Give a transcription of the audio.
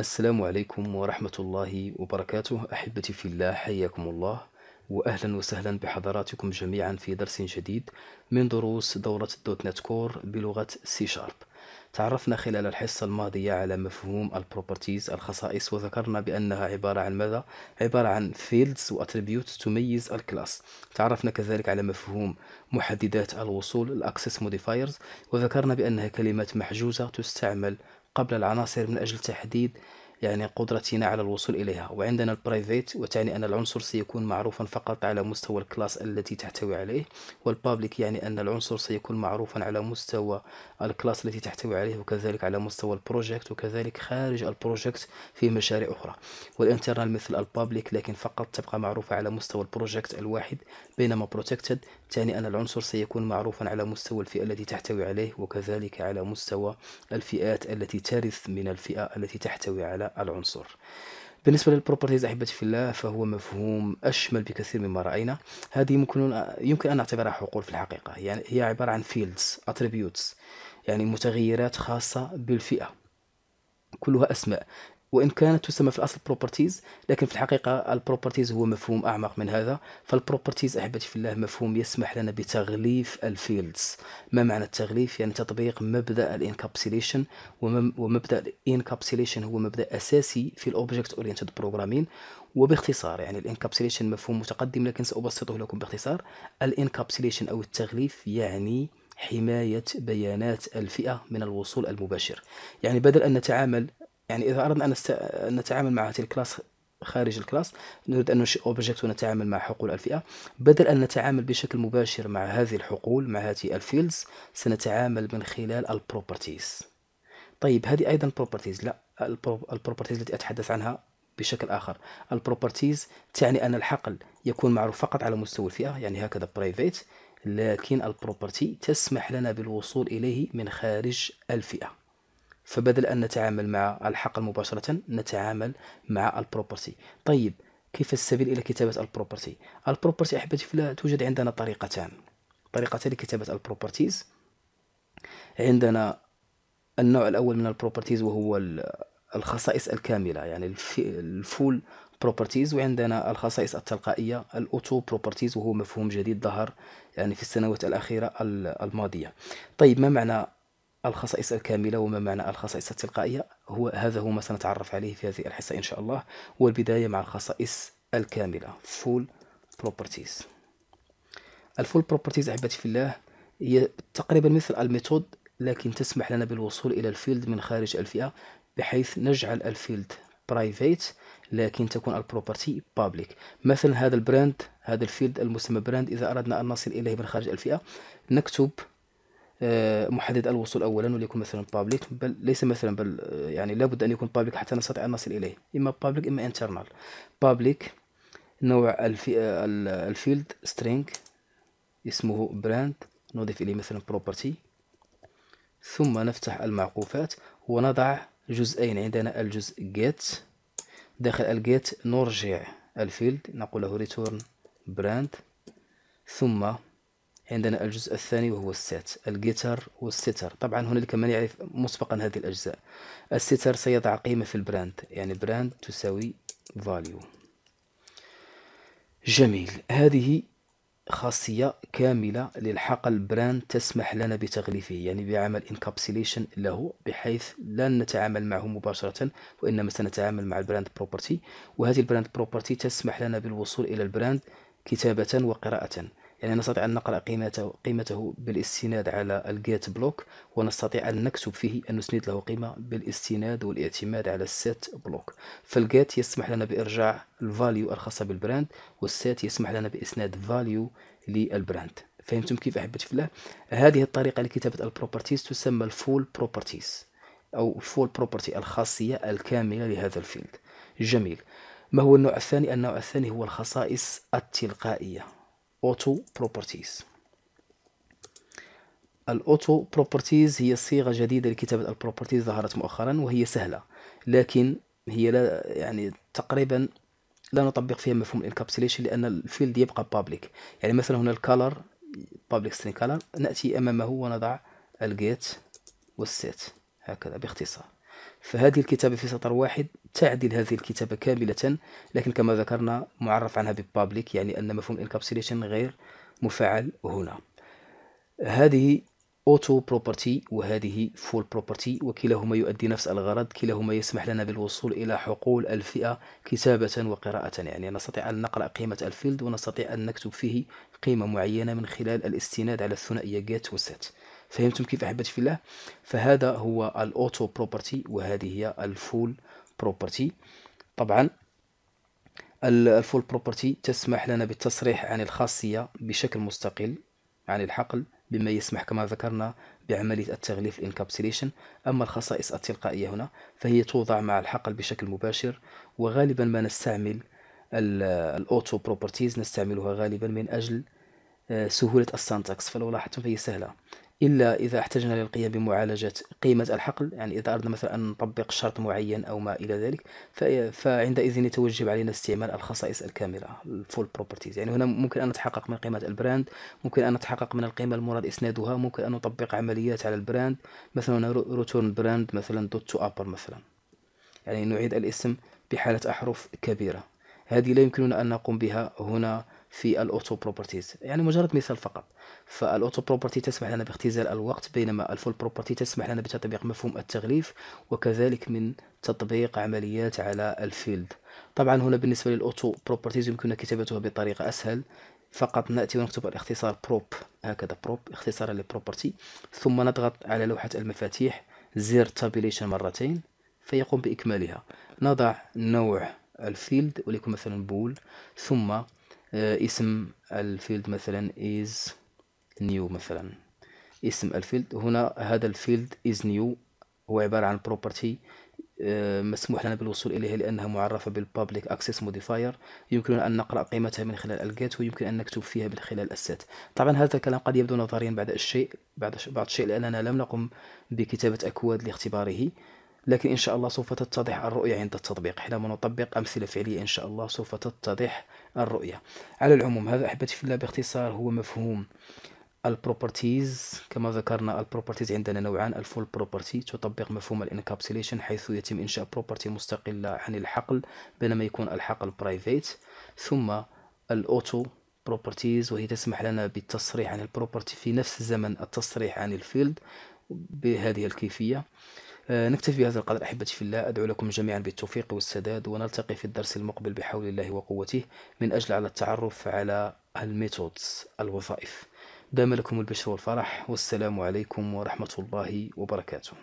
السلام عليكم ورحمة الله وبركاته أحبتي في الله حياكم الله وأهلا وسهلا بحضراتكم جميعا في درس جديد من دروس دورة الدوت نت كور بلغة سي شارب تعرفنا خلال الحصة الماضية على مفهوم البروبرتيز الخصائص وذكرنا بأنها عبارة عن ماذا؟ عبارة عن فيلدز واتريبيوت تميز الكلاس تعرفنا كذلك على مفهوم محددات الوصول الاكسس موديفايرز وذكرنا بأنها كلمات محجوزة تستعمل قبل العناصر من أجل تحديد يعني قدرتنا على الوصول إليها وعندنا البرايفيت وتعني أن العنصر سيكون معروفا فقط على مستوى الكلاس التي تحتوي عليه والبابليك يعني أن العنصر سيكون معروفا على مستوى الكلاس التي تحتوي عليه وكذلك على مستوى البروجكت وكذلك خارج البروجكت في مشاريع أخرى والانترنال مثل البابليك لكن فقط تبقى معروفة على مستوى البروجكت الواحد بينما بروتكتد تعني أن العنصر سيكون معروفا على مستوى الفئة التي تحتوي عليه وكذلك على مستوى الفئات التي ترث من الفئة التي تحتوي على العنصر بالنسبه للبروبرتيز احبتي في الله فهو مفهوم اشمل بكثير مما راينا هذه ممكن يمكن ان نعتبرها حقول في الحقيقه يعني هي عباره عن فيلدز اتريبيوتس يعني متغيرات خاصه بالفئه كلها أسماء وان كانت تسمى في الاصل بروبرتيز لكن في الحقيقه البروبرتيز هو مفهوم اعمق من هذا فالبروبرتيز احبتي في الله مفهوم يسمح لنا بتغليف الفيلدز ما معنى التغليف يعني تطبيق مبدا الانكابسيليشن ومبدا الانكابسيليشن هو مبدا اساسي في الاوبجكت اورينتد بروجرامين وباختصار يعني الانكابسيليشن مفهوم متقدم لكن سابسطه لكم باختصار الانكابسيليشن او التغليف يعني حماية بيانات الفئة من الوصول المباشر يعني بدل أن نتعامل يعني إذا أردنا أن, نتعامل مع هذه الكلاس خارج الكلاس نريد أن ننشئ أوبجكت ونتعامل مع حقول الفئة بدل أن نتعامل بشكل مباشر مع هذه الحقول مع هذه الفيلدز سنتعامل من خلال البروبرتيز طيب هذه أيضا بروبرتيز لا البروبرتيز التي أتحدث عنها بشكل آخر البروبرتيز تعني أن الحقل يكون معروف فقط على مستوى الفئة يعني هكذا برايفيت لكن البروبرتي تسمح لنا بالوصول إليه من خارج الفئة فبدل أن نتعامل مع الحقل مباشرة نتعامل مع البروبرتي طيب كيف السبيل إلى كتابة البروبرتي البروبرتي أحبتي فلا توجد عندنا طريقتان طريقتان لكتابة البروبرتيز عندنا النوع الأول من البروبرتيز وهو الخصائص الكامله يعني الفول بروبرتيز وعندنا الخصائص التلقائيه الاوتو بروبرتيز وهو مفهوم جديد ظهر يعني في السنوات الاخيره الماضيه طيب ما معنى الخصائص الكاملة وما معنى الخصائص التلقائية هو هذا هو ما سنتعرف عليه في هذه الحصة إن شاء الله والبداية مع الخصائص الكاملة full properties الفول بروبرتيز أحبتي في الله هي تقريبا مثل الميثود لكن تسمح لنا بالوصول إلى الفيلد من خارج الفئة بحيث نجعل الفيلد برايفيت لكن تكون البروبرتي بابليك مثلا هذا البراند هذا الفيلد المسمى براند إذا أردنا أن نصل إليه من خارج الفئة نكتب آه، محدد الوصول اولا وليكن مثلا بابليك بل ليس مثلا بل آه، يعني لابد ان يكون بابليك حتى نستطيع ان نصل اليه اما بابليك اما انترنال بابليك نوع الفئه الفيلد سترينج اسمه براند نضيف اليه مثلا بروبرتي ثم نفتح المعقوفات ونضع جزئين عندنا الجزء get داخل الجيت نرجع الفيلد نقول له return brand ثم عندنا الجزء الثاني وهو الست الجيتر والستر طبعا هنالك من يعرف مسبقا هذه الأجزاء الستر سيضع قيمة في البراند يعني براند تساوي value جميل هذه خاصية كاملة للحقل بران تسمح لنا بتغليفه يعني بعمل انكابسيليشن له بحيث لن نتعامل معه مباشرة وإنما سنتعامل مع البراند بروبرتي وهذه البراند بروبرتي تسمح لنا بالوصول إلى البراند كتابة وقراءة يعني نستطيع أن نقرأ قيمته, قيمته بالاستناد على الجيت بلوك ونستطيع أن نكتب فيه أن نسند له قيمة بالاستناد والاعتماد على السيت بلوك فالجيت يسمح لنا بإرجاع الفاليو الخاصة بالبراند والسيت يسمح لنا بإسناد فاليو للبراند فهمتم كيف أحبتي في الله هذه الطريقة لكتابة البروبرتيز تسمى الفول بروبرتيز أو الفول بروبرتي الخاصية الكاملة لهذا الفيلد جميل ما هو النوع الثاني النوع الثاني هو الخصائص التلقائية Auto Properties الأوتو بروبرتيز هي صيغة جديدة لكتابة البروبرتيز ظهرت مؤخرا وهي سهلة لكن هي لا يعني تقريبا لا نطبق فيها مفهوم الانكابسليشن لأن الفيلد يبقى بابليك يعني مثلا هنا الكالر بابليك سترينج كالر نأتي أمامه ونضع الجيت والسيت هكذا باختصار فهذه الكتابة في سطر واحد تعدل هذه الكتابة كاملة لكن كما ذكرنا معرف عنها ببابليك يعني أن مفهوم الانكابسليشن غير مفعل هنا هذه اوتو بروبرتي وهذه فول بروبرتي وكلاهما يؤدي نفس الغرض كلاهما يسمح لنا بالوصول الى حقول الفئه كتابه وقراءه يعني نستطيع ان نقرا قيمه الفيلد ونستطيع ان نكتب فيه قيمه معينه من خلال الاستناد على الثنائيه جيت وست فهمتم كيف احبتي في الله فهذا هو الاوتو بروبرتي وهذه هي الفول بروبرتي طبعا الفول بروبرتي تسمح لنا بالتصريح عن الخاصيه بشكل مستقل عن الحقل بما يسمح كما ذكرنا بعملية التغليف الانكابسليشن أما الخصائص التلقائية هنا فهي توضع مع الحقل بشكل مباشر وغالبا ما نستعمل الأوتو بروبرتيز نستعملها غالبا من أجل آه، سهولة السانتاكس فلو لاحظتم فهي سهلة إلا إذا احتجنا للقيام بمعالجة قيمة الحقل يعني إذا أردنا مثلا أن نطبق شرط معين أو ما إلى ذلك فعندئذ يتوجب علينا استعمال الخصائص الكاملة الفول بروبرتيز يعني هنا ممكن أن نتحقق من قيمة البراند ممكن أن نتحقق من القيمة المراد إسنادها ممكن أن نطبق عمليات على البراند مثلا روتورن براند مثلا دوت تو أبر مثلا يعني نعيد الاسم بحالة أحرف كبيرة هذه لا يمكننا أن نقوم بها هنا في الاوتو بروبرتيز يعني مجرد مثال فقط فالاوتو بروبرتي تسمح لنا باختزال الوقت بينما الفول بروبرتي تسمح لنا بتطبيق مفهوم التغليف وكذلك من تطبيق عمليات على الفيلد طبعا هنا بالنسبه للاوتو بروبرتيز يمكننا كتابتها بطريقه اسهل فقط ناتي ونكتب الاختصار بروب هكذا بروب اختصارا لبروبرتي ثم نضغط على لوحه المفاتيح زر تابيليشن مرتين فيقوم باكمالها نضع نوع الفيلد وليكن مثلا بول ثم آه، اسم الفيلد مثلا is new مثلا اسم الفيلد هنا هذا الفيلد is new هو عبارة عن property آه، مسموح لنا بالوصول إليها لأنها معرفة بالبابليك أكسس modifier يمكننا أن نقرأ قيمتها من خلال الجيت ويمكن أن نكتب فيها من خلال السات طبعا هذا الكلام قد يبدو نظريا بعد الشيء بعد بعض الشيء لأننا لم نقم بكتابة أكواد لاختباره لكن إن شاء الله سوف تتضح الرؤية عند التطبيق حينما نطبق أمثلة فعلية إن شاء الله سوف تتضح الرؤية على العموم هذا أحبتي في الله باختصار هو مفهوم البروبرتيز كما ذكرنا البروبرتيز عندنا نوعان الفول بروبرتي تطبق مفهوم الانكابسليشن حيث يتم انشاء بروبرتي مستقله عن الحقل بينما يكون الحقل برايفيت ثم الاوتو بروبرتيز وهي تسمح لنا بالتصريح عن البروبرتي في نفس زمن التصريح عن الفيلد بهذه الكيفيه آه، نكتفي بهذا القدر أحبتي في الله أدعو لكم جميعا بالتوفيق والسداد ونلتقي في الدرس المقبل بحول الله وقوته من أجل على التعرف على الميثودز الوظائف دام لكم البشر والفرح والسلام عليكم ورحمة الله وبركاته